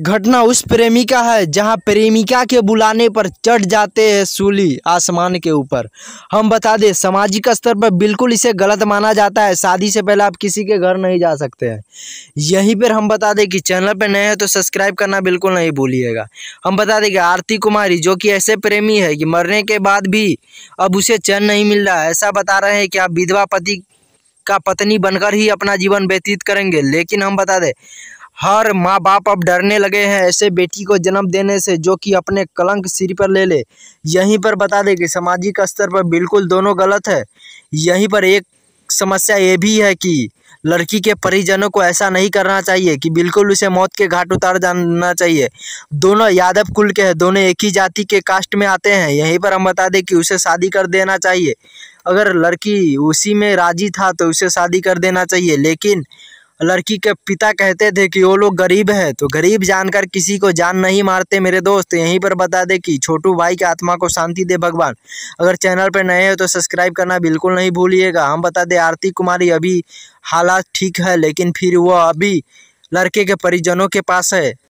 घटना उस प्रेमिका है जहां प्रेमिका के बुलाने पर चढ़ जाते हैं सूली आसमान के ऊपर हम बता दें सामाजिक स्तर पर बिल्कुल इसे गलत माना जाता है शादी से पहले आप किसी के घर नहीं जा सकते हैं यहीं पर हम बता दें कि चैनल पर नए हैं तो सब्सक्राइब करना बिल्कुल नहीं भूलिएगा हम बता दें कि आरती कुमारी जो कि ऐसे प्रेमी है कि मरने के बाद भी अब उसे चैन नहीं मिल रहा है ऐसा बता रहे हैं कि आप विधवा पति का पत्नी बनकर ही अपना जीवन व्यतीत करेंगे लेकिन हम बता दें हर माँ बाप अब डरने लगे हैं ऐसे बेटी को जन्म देने से जो कि अपने कलंक सिर पर ले ले यहीं पर बता दें कि सामाजिक स्तर पर बिल्कुल दोनों गलत है यहीं पर एक समस्या ये भी है कि लड़की के परिजनों को ऐसा नहीं करना चाहिए कि बिल्कुल उसे मौत के घाट उतार जाना चाहिए दोनों यादव कुल के हैं दोनों एक ही जाति के कास्ट में आते हैं यहीं पर हम बता दें कि उसे शादी कर देना चाहिए अगर लड़की उसी में राजी था तो उसे शादी कर देना चाहिए लेकिन लड़की के पिता कहते थे कि वो लोग गरीब है तो गरीब जानकर किसी को जान नहीं मारते मेरे दोस्त यहीं पर बता दे कि छोटू भाई की आत्मा को शांति दे भगवान अगर चैनल पर नए हो तो सब्सक्राइब करना बिल्कुल नहीं भूलिएगा हम बता दें आरती कुमारी अभी हालात ठीक है लेकिन फिर वह अभी लड़के के परिजनों के पास है